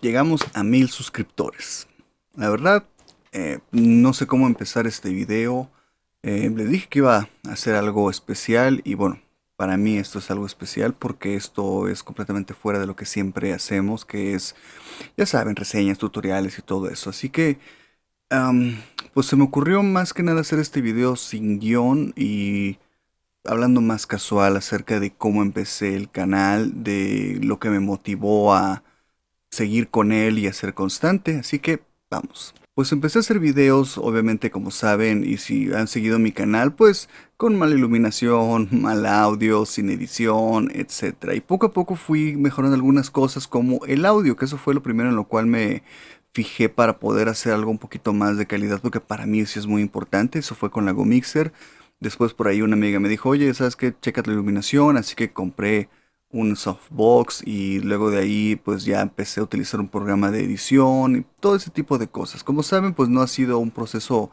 llegamos a mil suscriptores. La verdad, eh, no sé cómo empezar este video. Eh, le dije que iba a hacer algo especial y bueno, para mí esto es algo especial porque esto es completamente fuera de lo que siempre hacemos, que es, ya saben, reseñas, tutoriales y todo eso. Así que, pues se me ocurrió más que nada hacer este video sin guión y hablando más casual acerca de cómo empecé el canal, de lo que me motivó a seguir con él y hacer constante, así que vamos. Pues empecé a hacer videos, obviamente como saben, y si han seguido mi canal, pues con mala iluminación, mal audio, sin edición, etc. Y poco a poco fui mejorando algunas cosas como el audio, que eso fue lo primero en lo cual me fijé para poder hacer algo un poquito más de calidad, porque para mí sí es muy importante, eso fue con la gomixer Después por ahí una amiga me dijo, oye, ¿sabes que Checa la iluminación, así que compré un softbox y luego de ahí pues ya empecé a utilizar un programa de edición y todo ese tipo de cosas. Como saben pues no ha sido un proceso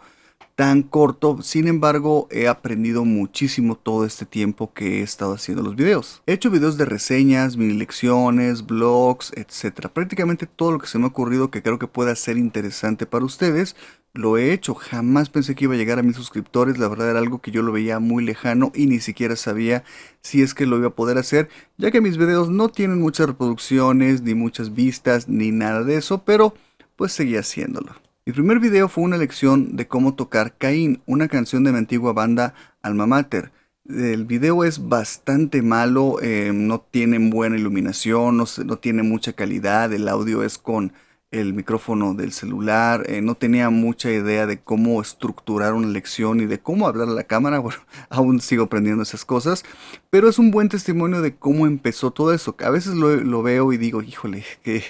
tan corto, sin embargo he aprendido muchísimo todo este tiempo que he estado haciendo los videos. He hecho videos de reseñas, mini lecciones, blogs, etcétera. Prácticamente todo lo que se me ha ocurrido que creo que pueda ser interesante para ustedes, lo he hecho. Jamás pensé que iba a llegar a mil suscriptores. La verdad era algo que yo lo veía muy lejano y ni siquiera sabía si es que lo iba a poder hacer, ya que mis videos no tienen muchas reproducciones, ni muchas vistas, ni nada de eso, pero pues seguí haciéndolo. Mi primer video fue una lección de cómo tocar Caín, una canción de mi antigua banda Alma Mater. El video es bastante malo, eh, no tiene buena iluminación, no, no tiene mucha calidad, el audio es con el micrófono del celular, eh, no tenía mucha idea de cómo estructurar una lección y de cómo hablar a la cámara, bueno, aún sigo aprendiendo esas cosas, pero es un buen testimonio de cómo empezó todo eso, a veces lo, veo y digo, híjole, qué,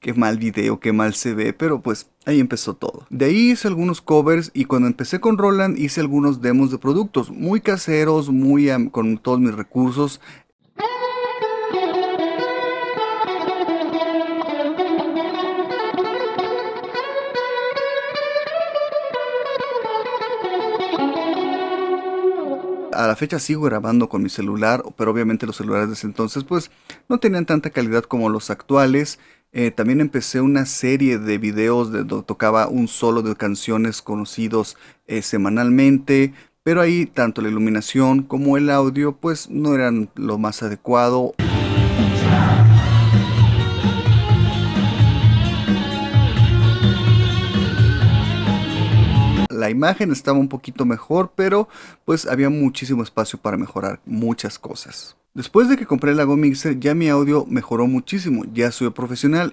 qué mal video, qué mal se ve, pero pues ahí empezó todo. De ahí hice algunos covers y cuando empecé con Roland hice algunos demos de productos, muy caseros, muy con todos mis recursos, A la fecha sigo grabando con mi celular, pero obviamente los celulares de ese entonces pues no tenían tanta calidad como los actuales. Eh, también empecé una serie de videos donde tocaba un solo de canciones conocidos eh, semanalmente, pero ahí tanto la iluminación como el audio pues no eran lo más adecuado. la imagen estaba un poquito mejor, pero pues había muchísimo espacio para mejorar muchas cosas. Después de que compré la Go Mixer ya mi audio mejoró muchísimo, ya soy profesional.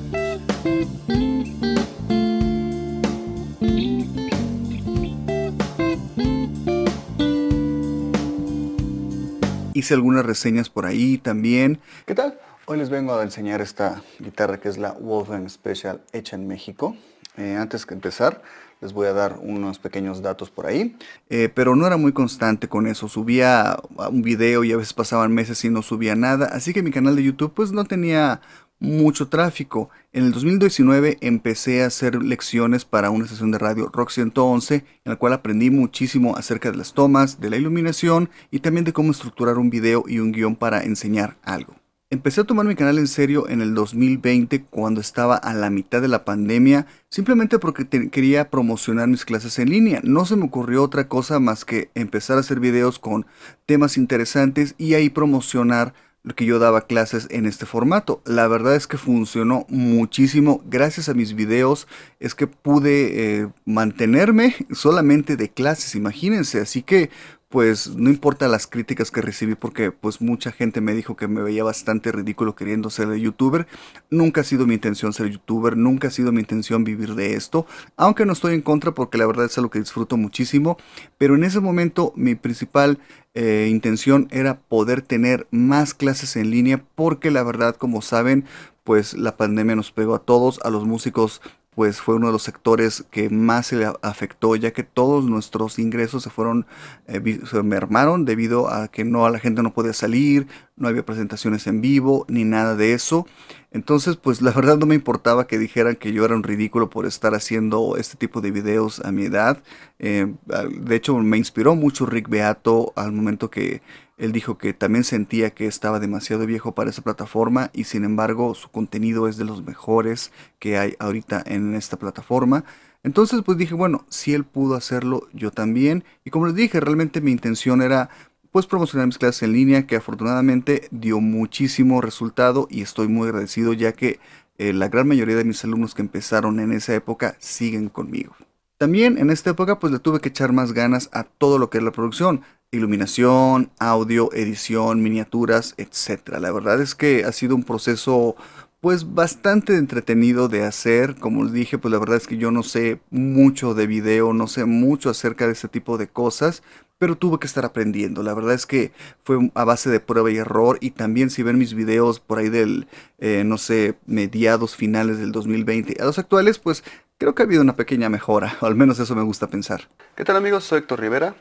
Hice algunas reseñas por ahí también. ¿Qué tal? Hoy les vengo a enseñar esta guitarra que es la Wolfgang Special hecha en México. Eh, antes que empezar, les voy a dar unos pequeños datos por ahí. Eh, pero no era muy constante con eso. Subía un video y a veces pasaban meses y no subía nada. Así que mi canal de YouTube pues no tenía mucho tráfico. En el 2019 empecé a hacer lecciones para una estación de radio Rock 111, en la cual aprendí muchísimo acerca de las tomas, de la iluminación y también de cómo estructurar un video y un guión para enseñar algo. Empecé a tomar mi canal en serio en el 2020 cuando estaba a la mitad de la pandemia, simplemente porque quería promocionar mis clases en línea. No se me ocurrió otra cosa más que empezar a hacer videos con temas interesantes y ahí promocionar lo que yo daba clases en este formato. La verdad es que funcionó muchísimo. Gracias a mis videos es que pude eh, mantenerme solamente de clases, imagínense. Así que pues no importa las críticas que recibí porque pues mucha gente me dijo que me veía bastante ridículo queriendo ser youtuber. Nunca ha sido mi intención ser youtuber, nunca ha sido mi intención vivir de esto, aunque no estoy en contra porque la verdad es algo que disfruto muchísimo, pero en ese momento mi principal eh, intención era poder tener más clases en línea porque la verdad como saben pues la pandemia nos pegó a todos, a los músicos pues fue uno de los sectores que más se le afectó, ya que todos nuestros ingresos se fueron, eh, se mermaron debido a que no, la gente no podía salir, no había presentaciones en vivo, ni nada de eso. Entonces, pues la verdad no me importaba que dijeran que yo era un ridículo por estar haciendo este tipo de videos a mi edad. Eh, de hecho, me inspiró mucho Rick Beato al momento que él dijo que también sentía que estaba demasiado viejo para esa plataforma y sin embargo su contenido es de los mejores que hay ahorita en esta plataforma. Entonces pues dije, bueno, si él pudo hacerlo, yo también. Y como les dije, realmente mi intención era pues promocionar mis clases en línea que afortunadamente dio muchísimo resultado y estoy muy agradecido ya que eh, la gran mayoría de mis alumnos que empezaron en esa época siguen conmigo. También en esta época pues le tuve que echar más ganas a todo lo que es la producción, iluminación, audio, edición, miniaturas, etc. La verdad es que ha sido un proceso pues bastante entretenido de hacer. Como les dije, pues la verdad es que yo no sé mucho de video, no sé mucho acerca de este tipo de cosas, pero tuve que estar aprendiendo. La verdad es que fue a base de prueba y error y también si ven mis videos por ahí del, eh, no sé, mediados, finales del 2020 a los actuales, pues Creo que ha habido una pequeña mejora, o al menos eso me gusta pensar. ¿Qué tal amigos? Soy Héctor Rivera.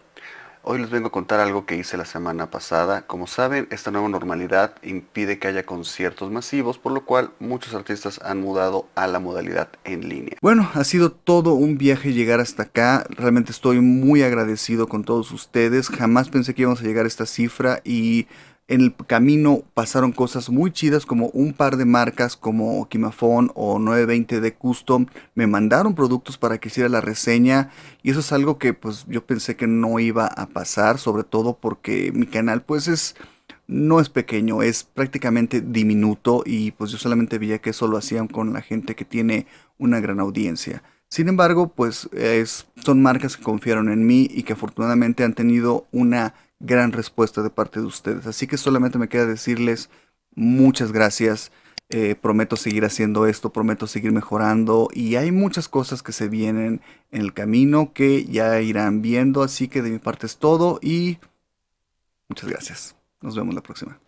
Hoy les vengo a contar algo que hice la semana pasada. Como saben, esta nueva normalidad impide que haya conciertos masivos, por lo cual muchos artistas han mudado a la modalidad en línea. Bueno, ha sido todo un viaje llegar hasta acá. Realmente estoy muy agradecido con todos ustedes. Jamás pensé que íbamos a llegar a esta cifra y en el camino pasaron cosas muy chidas como un par de marcas como Kimafon o 920 de Custom me mandaron productos para que hiciera la reseña y eso es algo que pues yo pensé que no iba a pasar, sobre todo porque mi canal pues es no es pequeño, es prácticamente diminuto y pues yo solamente veía que eso lo hacían con la gente que tiene una gran audiencia. Sin embargo, pues es, son marcas que confiaron en mí y que afortunadamente han tenido una gran respuesta de parte de ustedes. Así que solamente me queda decirles muchas gracias. Eh, prometo seguir haciendo esto, prometo seguir mejorando y hay muchas cosas que se vienen en el camino que ya irán viendo. Así que de mi parte es todo y muchas gracias. Nos vemos la próxima.